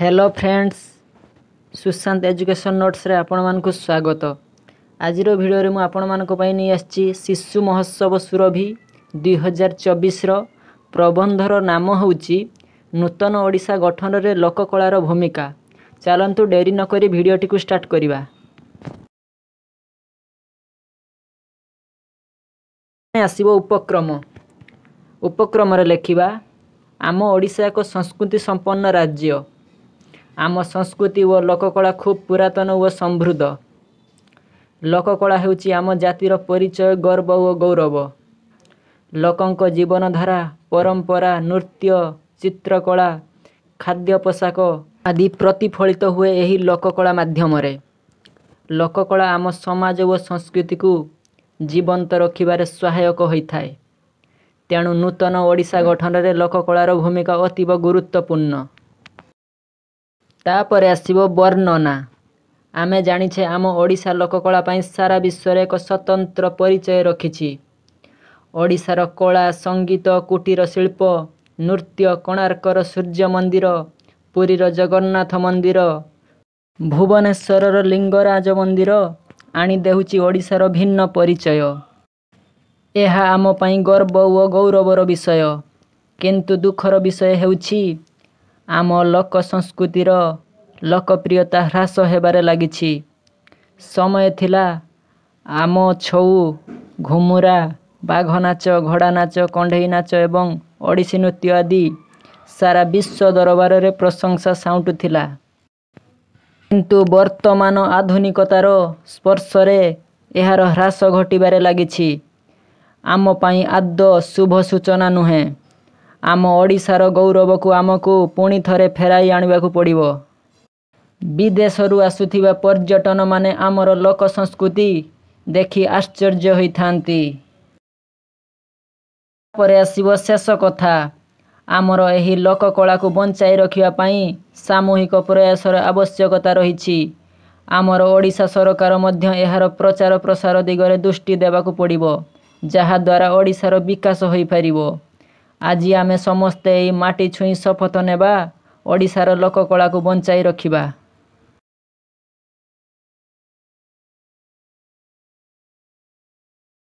hello friends Sushant education ନୋଟ୍ସରେ ଆପଣମାନଙ୍କୁ ସ୍ୱାଗତ ଆଜିର ଭିଡ଼ିଓରେ ମୁଁ ଆପଣମାନଙ୍କ ପାଇଁ ନେଇ ଆସିଛି ଶିଶୁ ମହୋତ୍ସବ ସୁରଭି ଦୁଇହଜାର ଚବିଶର ପ୍ରବନ୍ଧର ନାମ ହେଉଛି ନୂତନ ଓଡ଼ିଶା ଗଠନରେ ଲୋକକଳାର ଭୂମିକା ଚାଲନ୍ତୁ ଡେରି ନକରି ଭିଡ଼ିଓଟିକୁ ଷ୍ଟାର୍ଟ କରିବା ଆସିବ ଉପକ୍ରମ ଉପକ୍ରମରେ ଲେଖିବା ଆମ ଓଡ଼ିଶା ଏକ ସଂସ୍କୃତି ସମ୍ପନ୍ନ ରାଜ୍ୟ ଆମ ସଂସ୍କୃତି ଓ ଲୋକକଳା ଖୁବ୍ ପୁରାତନ ଓ ସମୃଦ୍ଧ ଲୋକକଳା ହେଉଛି ଆମ ଜାତିର ପରିଚୟ ଗର୍ବ ଓ ଗୌରବ ଲୋକଙ୍କ ଜୀବନଧାରା ପରମ୍ପରା ନୃତ୍ୟ ଚିତ୍ରକଳା ଖାଦ୍ୟ ପୋଷାକ ଆଦି ପ୍ରତିଫଳିତ ହୁଏ ଏହି ଲୋକକଳା ମାଧ୍ୟମରେ ଲୋକକଳା ଆମ ସମାଜ ଓ ସଂସ୍କୃତିକୁ ଜୀବନ୍ତ ରଖିବାରେ ସହାୟକ ହୋଇଥାଏ ତେଣୁ ନୂତନ ଓଡ଼ିଶା ଗଠନରେ ଲୋକକଳାର ଭୂମିକା ଅତୀବ ଗୁରୁତ୍ୱପୂର୍ଣ୍ଣ ତାପରେ ଆସିବ ବର୍ଣ୍ଣନା ଆମେ ଜାଣିଛେ ଆମ ଓଡ଼ିଶା ଲୋକକଳା ପାଇଁ ସାରା ବିଶ୍ୱରେ ଏକ ସ୍ୱତନ୍ତ୍ର ପରିଚୟ ରଖିଛି ଓଡ଼ିଶାର କଳା ସଙ୍ଗୀତ କୁଟୀର ଶିଳ୍ପ ନୃତ୍ୟ କୋଣାର୍କର ସୂର୍ଯ୍ୟ ମନ୍ଦିର ପୁରୀର ଜଗନ୍ନାଥ ମନ୍ଦିର ଭୁବନେଶ୍ୱରର ଲିଙ୍ଗରାଜ ମନ୍ଦିର ଆଣିଦେଉଛି ଓଡ଼ିଶାର ଭିନ୍ନ ପରିଚୟ ଏହା ଆମ ପାଇଁ ଗର୍ବ ଓ ଗୌରବର ବିଷୟ କିନ୍ତୁ ଦୁଃଖର ବିଷୟ ହେଉଛି ଆମ ଲୋକ ସଂସ୍କୃତିର ଲୋକପ୍ରିୟତା ହ୍ରାସ ହେବାରେ ଲାଗିଛି ସମୟ ଥିଲା ଆମ ଛଉ ଘୁମୁରା ବାଘ ନାଚ ଘୋଡ଼ା ନାଚ କଣ୍ଢେଇ ନାଚ ଏବଂ ଓଡ଼ିଶୀ ନୃତ୍ୟ ଆଦି ସାରା ବିଶ୍ୱ ଦରବାରରେ ପ୍ରଶଂସା ସାଉଁଟୁଥିଲା କିନ୍ତୁ ବର୍ତ୍ତମାନ ଆଧୁନିକତାର ସ୍ପର୍ଶରେ ଏହାର ହ୍ରାସ ଘଟିବାରେ ଲାଗିଛି ଆମ ପାଇଁ ଆଦୌ ଶୁଭ ସୂଚନା ନୁହେଁ ଆମ ଓଡ଼ିଶାର ଗୌରବକୁ ଆମକୁ ପୁଣି ଥରେ ଫେରାଇ ଆଣିବାକୁ ପଡ଼ିବ ବିଦେଶରୁ ଆସୁଥିବା ପର୍ଯ୍ୟଟନମାନେ ଆମର ଲୋକ ସଂସ୍କୃତି ଦେଖି ଆଶ୍ଚର୍ଯ୍ୟ ହୋଇଥାନ୍ତି ତାପରେ ଆସିବ ଶେଷ କଥା ଆମର ଏହି ଲୋକକଳାକୁ ବଞ୍ଚାଇ ରଖିବା ପାଇଁ ସାମୂହିକ ପ୍ରୟାସର ଆବଶ୍ୟକତା ରହିଛି ଆମର ଓଡ଼ିଶା ସରକାର ମଧ୍ୟ ଏହାର ପ୍ରଚାର ପ୍ରସାର ଦିଗରେ ଦୃଷ୍ଟି ଦେବାକୁ ପଡ଼ିବ ଯାହାଦ୍ୱାରା ଓଡ଼ିଶାର ବିକାଶ ହୋଇପାରିବ ଆଜି ଆମେ ସମସ୍ତେ ଏହି ମାଟି ଛୁଇଁ ଶପଥ ନେବା ଓଡ଼ିଶାର ଲୋକକଳାକୁ ବଞ୍ଚାଇ ରଖିବା